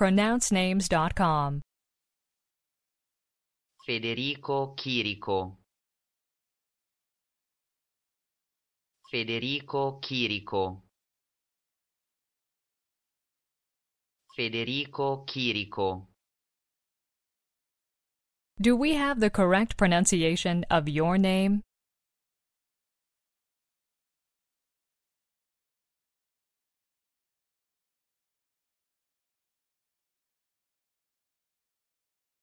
pronouncenames.com. Federico Chirico Federico Chirico Federico Chirico Do we have the correct pronunciation of your name?